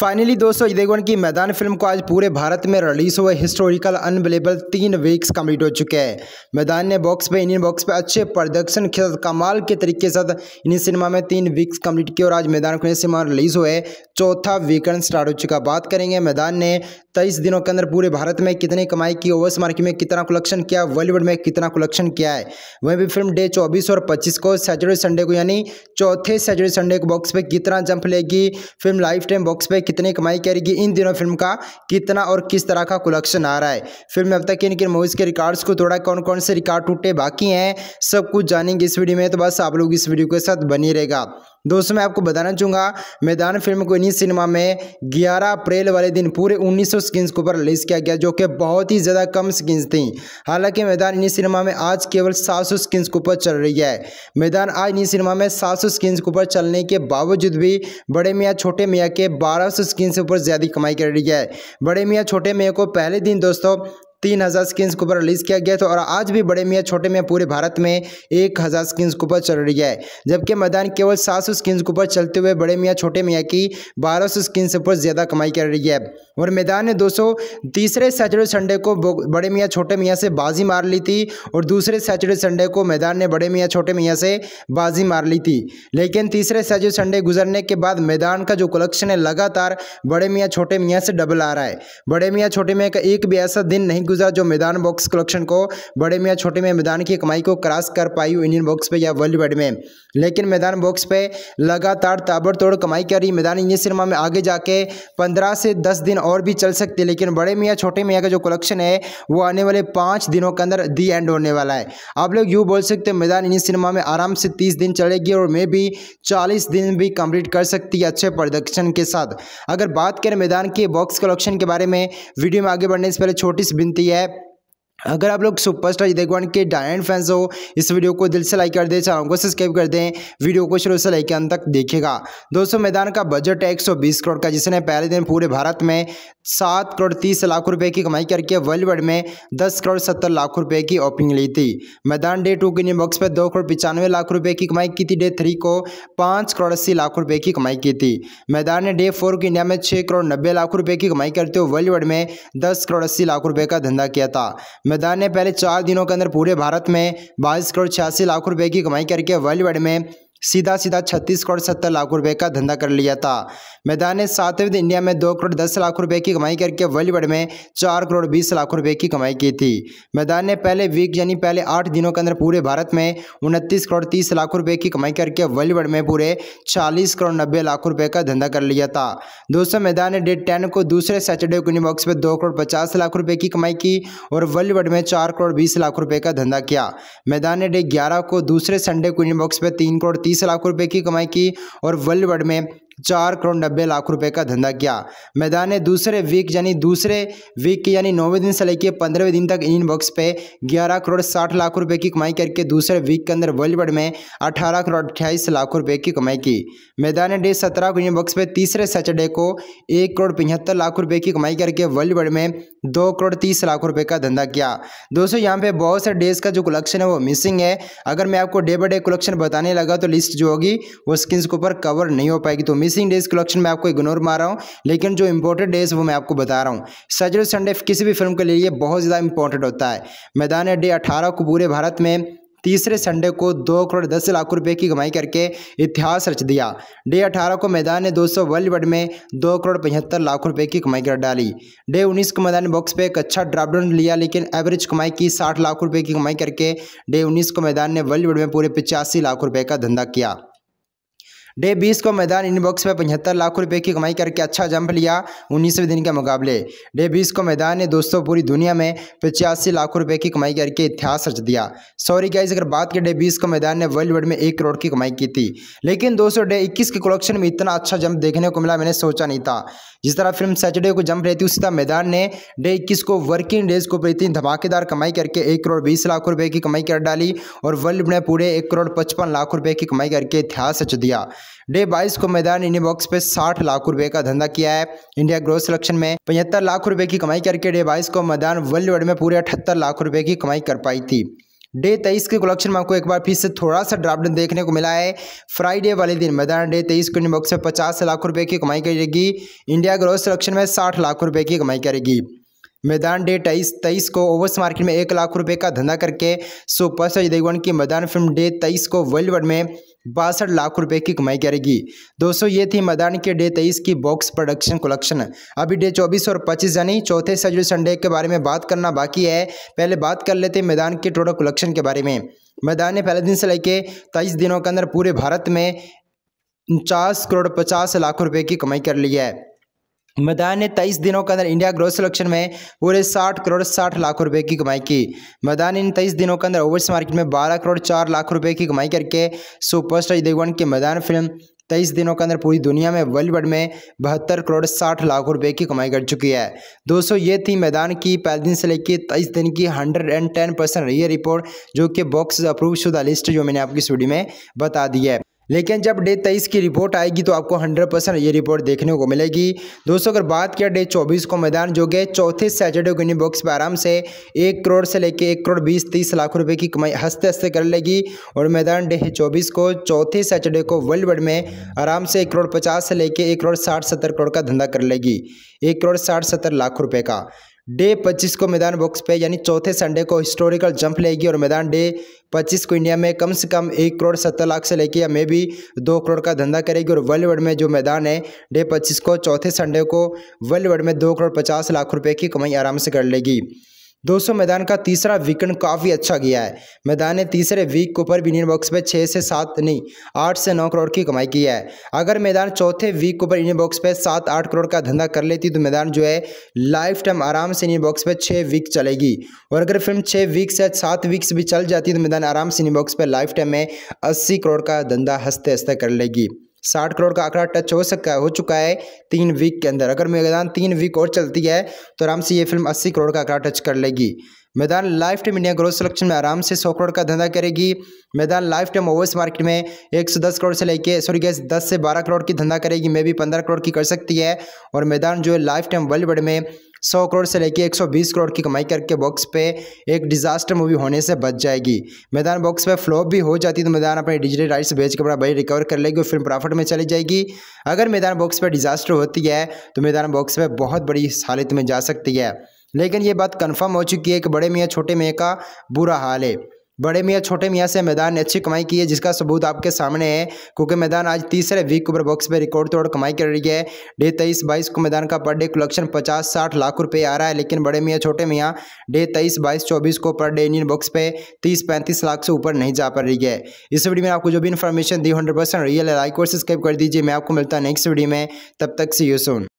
finally दोस्तों देगवन की मैदान फिल्म को आज पूरे भारत में रिलीज हुए हिस्टोरिकल अनबिलेबल तीन वीक्स कम्प्लीट हो चुके हैं मैदान ने बॉक्स पे इंडियन बॉक्स पे अच्छे प्रदर्शन के साथ कमाल के तरीके साथ इंडियन सिनेमा में तीन वीक्स कम्प्लीट किए और आज मैदान को सिनेमा रिलीज हुए चौथा वीकेंड स्टार्ट हो चुका बात करेंगे मैदान ने तेईस दिनों के अंदर पूरे भारत में कितनी कमाई की ओवर्स मार्केट में कितना कलेक्शन किया बॉलीवुड में कितना कलेक्शन किया है वहीं भी फिल्म डे चौबीस और पच्चीस को सैटरडे संडे को यानी चौथे सैटरडे संडे को बॉक्स पर कितना जंप लेगी फिल्म लाइफ टाइम बॉक्स पर कितनी कमाई करेगी इन दिनों फिल्म का कितना और किस तरह का कलेक्शन आ रहा है फिल्म में अब तक किन किन मूवीज़ के रिकॉर्ड्स को तोड़ा कौन कौन से रिकॉर्ड टूटे बाकी हैं सब कुछ जानेंगे इस वीडियो में तो बस आप लोग इस वीडियो के साथ बनी रहेगा दोस्तों मैं आपको बताना चाहूँगा मैदान फिल्म को इन्हीं सिनेमा में 11 अप्रैल वाले दिन पूरे 1900 स्क्रीन्स के ऊपर रिलीज़ किया गया जो कि बहुत ही ज़्यादा कम स्क्रीन्स थी हालांकि मैदान इन्हीं सिनेमा में आज केवल 700 स्क्रीन्स के ऊपर चल रही है मैदान आज इन्हीं सिनेमा में 700 स्क्रीन्स के ऊपर चलने के बावजूद भी बड़े मियाँ छोटे मियाँ के सौ स्क्रीन से ऊपर ज़्यादा कमाई कर रही है बड़े मियाँ छोटे मियाँ को पहले दिन दोस्तों तीन हज़ार स्किन्स के ऊपर रिलीज़ किया गया था और आज भी बड़े मियाँ छोटे मियाँ पूरे भारत में एक हज़ार स्किन्स के ऊपर चल रही है जबकि मैदान केवल सात सौ स्किन्स के ऊपर चलते हुए बड़े मियाँ छोटे मियाँ की बारह सौ स्किन्स के ऊपर ज़्यादा कमाई कर रही है और मैदान ने दो सौ तीसरे सैटरडे संडे को बड़े मियाँ छोटे मियाँ से बाजी मार ली थी और दूसरे सैटरडे संडे को मैदान ने बड़े मियाँ छोटे मियाँ से बाजी मार ली थी लेकिन तीसरे सैटरडे संडे गुजरने के बाद मैदान का जो कलेक्शन है लगातार बड़े मियाँ छोटे मियाँ से डबल आ रहा है बड़े मियाँ छोटे मियाँ का एक भी ऐसा दिन नहीं गुजरात जो मैदान बॉक्स कलेक्शन को बड़े में या छोटे में मैदान की कमाई को क्रॉस कर पाई इंडियन बॉक्स पे या वर्ल्ड वाइड में लेकिन मैदान बॉक्स पे लगातार ताबड़तोड़ कमाई करी मैदान इंडियन सिनेमा में आगे जाके पंद्रह से दस दिन और भी चल सकती है लेकिन बड़े में या छोटे में का जो कलेक्शन है वो आने वाले पाँच दिनों के अंदर दी एंड होने वाला है आप लोग यूँ बोल सकते हो मैदान इंडियन सिनेमा में आराम से तीस दिन चलेगी और मे भी चालीस दिन भी कंप्लीट कर सकती है अच्छे प्रोडक्शन के साथ अगर बात करें मैदान के बॉक्स कलेक्शन के बारे में वीडियो में आगे बढ़ने से पहले छोटी सी दी है अगर आप लोग सुपरस्टार देखवान के डायन फैंस हो इस वीडियो को दिल से लाइक कर दें चैनल को सब्सक्राइब कर दें वीडियो को शुरू से लाइक अंत तक देखेगा दोस्तों मैदान का बजट है बीस करोड़ का जिसने पहले दिन पूरे भारत में सात करोड़ तीस लाख रुपए की कमाई करके बॉलीवुड में दस करोड़ सत्तर लाख रुपए की ओपनिंग ली थी मैदान डे टू के नियम बॉक्स पर दो करोड़ पचानवे लाख रुपये की कमाई की थी डे थ्री को पाँच करोड़ अस्सी लाख रुपये की कमाई की थी मैदान ने डे फोर की इंडिया में छः करोड़ नब्बे लाख रुपये की कमाई करते हुए बॉलीवुड में दस करोड़ अस्सी लाख रुपये का धंधा किया था मैदान ने पहले चार दिनों के अंदर पूरे भारत में बाईस करोड़ छियासी लाख रुपए की कमाई करके वर्ल्ड वाइड में सीधा सीधा छत्तीस करोड़ सत्तर लाख रुपए का धंधा कर लिया था मैदान ने सातवें दिन इंडिया में दो करोड़ दस लाख रुपए की कमाई करके बॉलीवुड में चार करोड़ बीस लाख रुपए की कमाई की थी मैदान ने पहले वीक यानी पहले आठ दिनों के अंदर पूरे भारत में उनतीस करोड़ तीस लाख रुपए की कमाई करके बॉलीवुड में पूरे चालीस करोड़ नब्बे लाख रुपये का धंधा कर लिया था दोस्तों मैदान ने डेट टेन को दूसरे सैटरडे को बॉक्स में दो करोड़ पचास लाख रुपये की कमाई की और बॉलीवुड में चार करोड़ बीस लाख रुपये का धंधा किया मैदान ने डेट ग्यारह को दूसरे संडे को बॉक्स में तीन करोड़ तीस लाख रुपए की कमाई की और वर्ल्ड वर्ड में चार करोड़ नब्बे लाख रुपए का धंधा किया मैदान ने दूसरे वीक यानी दूसरे वीक के यानी नौवें दिन से लेकर पंद्रहवें दिन तक इन बॉक्स पे ग्यारह करोड़ साठ लाख रुपए की कमाई करके दूसरे वीक के अंदर वर्ल्ड में अठारह करोड़ अट्ठाईस लाख रुपए की कमाई की मैदान ने डे सत्रह को इन बॉक्स पे तीसरे सैटरडे को एक करोड़ पिछहत्तर लाख रुपए की कमाई करके वर्ल्ड में दो करोड़ तीस लाख रुपए का धंधा किया दोस्तों यहाँ पे बहुत से डेज का जो कलेक्शन है वो मिसिंग है अगर मैं आपको डे बाई डे कलेक्शन बताने लगा तो लिस्ट जो होगी वो स्किन के ऊपर कवर नहीं हो पाएगी तो मिसिंग डेज कलेक्शन में आपको इग्नोर मार रहा हूँ लेकिन जो इंपॉर्टेंट डेज वो मैं आपको बता रहा हूँ सैटरडे संडे किसी भी फिल्म के लिए बहुत ज़्यादा इंपॉर्टेंट होता है मैदान डे अठारह को पूरे भारत में तीसरे संडे को दो करोड़ दस लाख रुपए की कमाई करके इतिहास रच दिया डे अठारह को मैदान ने दो सौ वर्ल्ड में दो करोड़ पचहत्तर लाख रुपए की कमाई कर डाली डे उन्नीस को मैदान बॉक्स पे एक अच्छा ड्राफ्ट लिया लेकिन एवरेज कमाई की साठ लाख रुपए की कमाई करके डे उन्नीस को मैदान ने वर्ल्ड में पूरे पिचासी लाख रुपये का धंधा किया डे बीस को मैदान इनबॉक्स में पचहत्तर लाख रुपए की कमाई करके अच्छा जंप लिया उन्नीसवें दिन के मुकाबले डे बीस को मैदान ने दोस्तों पूरी दुनिया में पचासी लाख रुपए की कमाई करके इतिहास रच दिया सॉरी गाइज अगर बात करें बीस को मैदान ने वर्ल्ड वर्ड में एक करोड़ की कमाई की थी लेकिन दोस्तों डे इक्कीस के कलेक्शन में इतना अच्छा जंप देखने को मिला मैंने सोचा नहीं था जिस तरह फिल्म सैटरडे को जंप रहती उसी तरह मैदान ने डे इक्कीस को वर्किंग डेज को इतनी धमाकेदार कमाई करके एक करोड़ बीस लाख रुपए की कमाई कर डाली और वर्ल्ड ने पूरे एक करोड़ पचपन लाख रुपए की कमाई करके इतिहास रच दिया डे बाईस को मैदान इंडिया बॉक्स पे साठ लाख रुपए का धंधा किया है इंडिया ग्रोथ सिलेक्शन में पचहत्तर लाख रुपए की कमाई करके डे बाईस को मैदान वर्ल्ड में पूरे अठहत्तर लाख रुपए की कमाई कर पाई थी डे तेईस के कलेक्शन में आपको एक बार फिर से थोड़ा सा ड्राफ्ट देखने को मिला है फ्राइडे वाले दिन मैदान डे तेईस को इंडिया बॉक्स में पचास लाख रुपए की कमाई करेगी इंडिया ग्रोथ सिलेक्शन में साठ लाख रुपए की कमाई करेगी मैदान डे तेईस तेईस को ओवर्स मार्केट में एक लाख रुपए का धंधा करके सुपरस्टार जय देवगन की मैदान फिल्म डे तेईस को वर्ल्ड वर्ड में बासठ लाख रुपए की कमाई करेगी दोस्तों ये थी मैदान के डे तेईस की बॉक्स प्रोडक्शन कलेक्शन अभी डे चौबीस और पच्चीस यानी चौथे सैटरडे संडे के बारे में बात करना बाकी है पहले बात कर लेते हैं मैदान के टोटल कलेक्शन के बारे में मैदान ने पहले दिन से लेके तेईस दिनों के अंदर पूरे भारत में उनचास करोड़ पचास लाख रुपये की कमाई कर ली है मैदान ने तेईस दिनों के अंदर इंडिया ग्रोथ सिलेक्शन में पूरे साठ करोड़ साठ लाख रुपए की कमाई की मैदान ने तेईस दिनों के अंदर ओवर्स मार्केट में बारह करोड़ चार लाख रुपए की कमाई करके सुपरस्टार देवन की मैदान फिल्म तेईस दिनों के अंदर पूरी दुनिया में वर्ल्ड में बहत्तर करोड़ साठ लाख रुपए की कमाई कर चुकी है दोस्तों ये थी मैदान की पहले दिन से लेकर तेईस दिन की हंड्रेड एंड टेन परसेंट है रिपोर्ट जो कि बॉक्स अप्रूव शुदा लिस्ट जो मैंने आपकी स्टूडियो में बता दी है लेकिन जब डे तेईस की रिपोर्ट आएगी तो आपको हंड्रेड परसेंट ये रिपोर्ट देखने को मिलेगी दोस्तों अगर बात किया डे चौबीस को मैदान जो गए चौथे सैटरडे को इन्हीं बॉक्स पर आराम से एक करोड़ से लेके एक करोड़ बीस तीस लाख रुपए की कमाई हंसते हंसते कर लेगी और मैदान डे चौबीस को चौथे सैटरडे को वर्ल्ड वर्ड में आराम से एक करोड़ पचास से लेकर एक करोड़ साठ सत्तर करोड़ का धंधा कर लेगी एक करोड़ साठ सत्तर लाख रुपये का डे 25 को मैदान बॉक्स पे यानी चौथे संडे को हिस्टोरिकल जंप लेगी और मैदान डे 25 को इंडिया में कम से कम एक करोड़ सत्तर लाख से लेके या मे भी दो करोड़ का धंधा करेगी और वर्ल्ड में जो मैदान है डे 25 को चौथे संडे को वर्ल्ड में दो करोड़ पचास लाख रुपए की कमाई आराम से कर लेगी दोस्तों मैदान का तीसरा वीकेंड काफ़ी अच्छा गया है मैदान ने तीसरे वीक के ऊपर इंडियन बॉक्स पे छः से सात नहीं आठ से नौ करोड़ की कमाई की है अगर मैदान चौथे वीक के ऊपर इंडियन बॉक्स पे सात आठ करोड़ का धंधा कर लेती तो मैदान जो है लाइफ टाइम आराम से इंडियन बॉक्स पे छः वीक चलेगी और अगर फिल्म छः वीक्स या सात वीक्स भी चल जाती तो मैदान आराम से इंडियन बॉक्स पर लाइफ टाइम में अस्सी करोड़ का धंधा हंसते हंसते कर लेगी साठ करोड़ का आंकड़ा टच हो सकता है हो चुका है तीन वीक के अंदर अगर मैदान तीन वीक और चलती है तो आराम से ये फिल्म अस्सी करोड़ का आंकड़ा टच कर लेगी Maidaan life time India growth selection में आराम से सौ करोड़ का धंधा करेगी मैदान लाइफ टाइम ओवर्स मार्केट में एक सौ दस करोड़ से लेके सॉरी गैस दस से बारह करोड़ की धंधा करेगी मे भी पंद्रह करोड़ की कर सकती है और मैदान जो है लाइफ टाइम वर्ल्ड वर्ड में सौ करोड़ से लेकर एक सौ बीस करोड़ की कमाई करके बॉक्स पे एक डिजास्टर मूवी होने से बच जाएगी मैदान बॉक्स पे फ्लॉप भी हो जाती तो मैदान अपने डिजिटल राइट्स बेच के अपना भाई रिकवर कर लेगी और फिल्म प्रॉफिट में चली जाएगी अगर मैदान बॉक्स पर डिजास्टर होती है तो मैदान बॉक्स पर बहुत बड़ी हालत में जा सकती है लेकिन ये बात कन्फर्म हो चुकी है कि बड़े मियाँ छोटे मियाँ का बुरा हाल है बड़े मियाँ छोटे मियाँ से मैदान ने अच्छी कमाई की है जिसका सबूत आपके सामने है क्योंकि मैदान आज तीसरे वीक ऊपर बॉक्स पर रिकॉर्ड तोड़ कमाई कर रही है डे तेईस बाईस को मैदान का पर डे कलेक्शन पचास साठ लाख रुपए आ रहा है लेकिन बड़े मियाँ छोटे मियाँ डे तेईस बाईस चौबीस को पर डे इंडियन बॉक्स पे तीस पैंतीस लाख से ऊपर नहीं जा पा रही है इस वीडियो में आपको जो भी इन्फॉर्मेशन दी हंड्रेड रियल है लाइक और सब्सक्राइब कर दीजिए मैं आपको मिलता है नेक्स्ट वीडियो में तब तक सी यू सोन